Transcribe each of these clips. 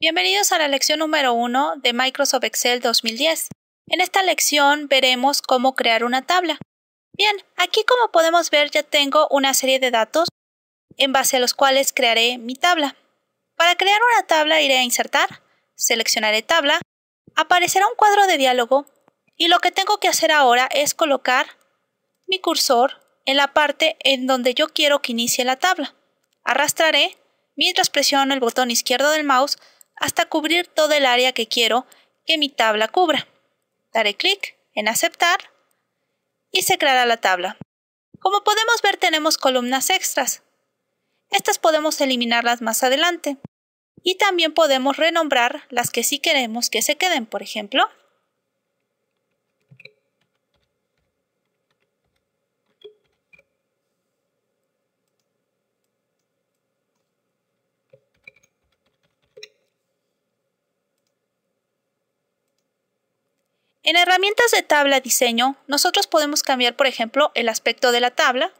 Bienvenidos a la lección número 1 de Microsoft Excel 2010. En esta lección veremos cómo crear una tabla. Bien, aquí como podemos ver ya tengo una serie de datos en base a los cuales crearé mi tabla. Para crear una tabla iré a insertar, seleccionaré tabla, aparecerá un cuadro de diálogo y lo que tengo que hacer ahora es colocar mi cursor en la parte en donde yo quiero que inicie la tabla. Arrastraré mientras presiono el botón izquierdo del mouse hasta cubrir todo el área que quiero que mi tabla cubra. Daré clic en aceptar y se creará la tabla. Como podemos ver tenemos columnas extras. Estas podemos eliminarlas más adelante. Y también podemos renombrar las que sí queremos que se queden, por ejemplo, En herramientas de tabla diseño, nosotros podemos cambiar, por ejemplo, el aspecto de la tabla,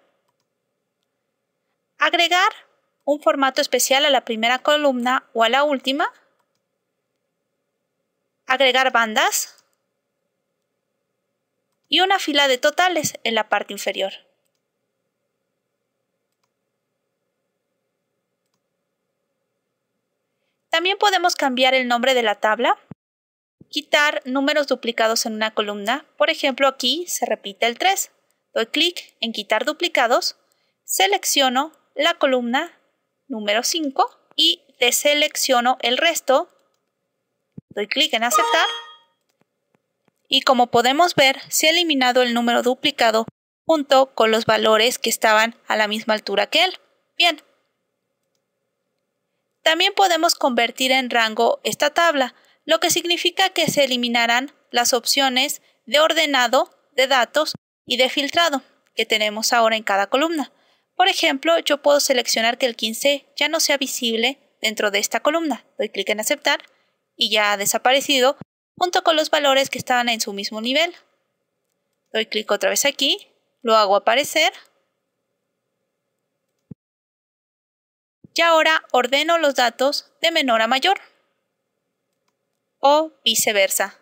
agregar un formato especial a la primera columna o a la última, agregar bandas y una fila de totales en la parte inferior. También podemos cambiar el nombre de la tabla Quitar números duplicados en una columna. Por ejemplo, aquí se repite el 3. Doy clic en quitar duplicados, selecciono la columna número 5 y deselecciono el resto. Doy clic en aceptar. Y como podemos ver, se ha eliminado el número duplicado junto con los valores que estaban a la misma altura que él. Bien. También podemos convertir en rango esta tabla lo que significa que se eliminarán las opciones de ordenado, de datos y de filtrado que tenemos ahora en cada columna. Por ejemplo, yo puedo seleccionar que el 15 ya no sea visible dentro de esta columna. Doy clic en aceptar y ya ha desaparecido junto con los valores que estaban en su mismo nivel. Doy clic otra vez aquí, lo hago aparecer. Y ahora ordeno los datos de menor a mayor o viceversa.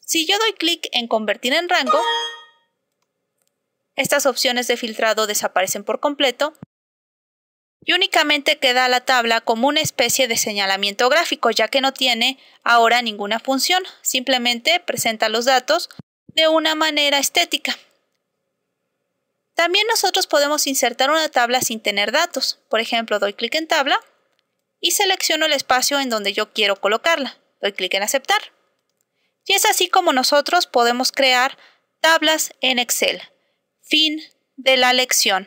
Si yo doy clic en convertir en rango, estas opciones de filtrado desaparecen por completo y únicamente queda la tabla como una especie de señalamiento gráfico ya que no tiene ahora ninguna función, simplemente presenta los datos de una manera estética. También nosotros podemos insertar una tabla sin tener datos, por ejemplo doy clic en tabla y selecciono el espacio en donde yo quiero colocarla. Doy clic en aceptar. Y es así como nosotros podemos crear tablas en Excel. Fin de la lección.